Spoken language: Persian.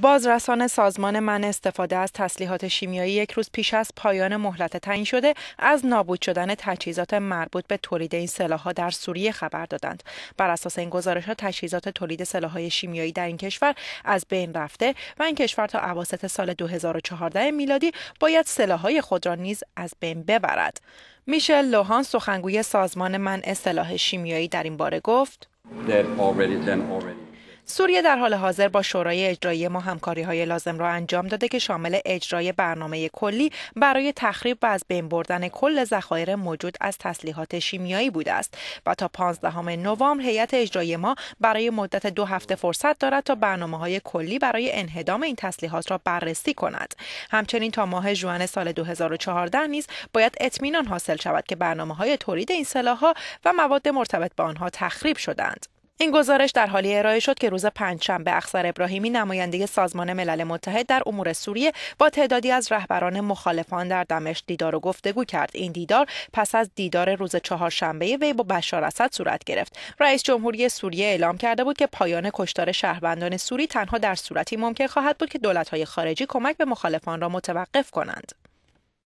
بازرسان سازمان من استفاده از تسلیحات شیمیایی یک روز پیش از پایان مهلت تعیین شده از نابود شدن تجهیزات مربوط به تولید این سلاح‌ها در سوریه خبر دادند بر اساس این گزارش ها تجهیزات تولید سلاح‌های شیمیایی در این کشور از بین رفته و این کشور تا اواسط سال 2014 میلادی باید سلاح‌های خود را نیز از بین ببرد میشل لوهان سخنگوی سازمان من اصلاح شیمیایی در این باره گفت سوریه در حال حاضر با شورای اجرایی ما همکاری های لازم را انجام داده که شامل اجرای برنامه کلی برای تخریب و از بین بردن کل ذخایر موجود از تسلیحات شیمیایی بوده است و تا 15 نوامبر هیئت اجرایی ما برای مدت دو هفته فرصت دارد تا برنامه های کلی برای انهدام این تسلیحات را بررسی کند همچنین تا ماه ژوئن سال 2014 نیز باید اطمینان حاصل شود که برنامه های تولید این سلاحها و مواد مرتبط با آنها تخریب شدند این گزارش در حالی ارائه شد که روز پنجشنبه اخسر ابراهیمی نماینده سازمان ملل متحد در امور سوریه با تعدادی از رهبران مخالفان در دمشق دیدار و گفتگو کرد این دیدار پس از دیدار روز چهارشنبه وی با بشار اسد صورت گرفت رئیس جمهوری سوریه اعلام کرده بود که پایان کشتار شهروندان سوری تنها در صورتی ممکن خواهد بود که دولت‌های خارجی کمک به مخالفان را متوقف کنند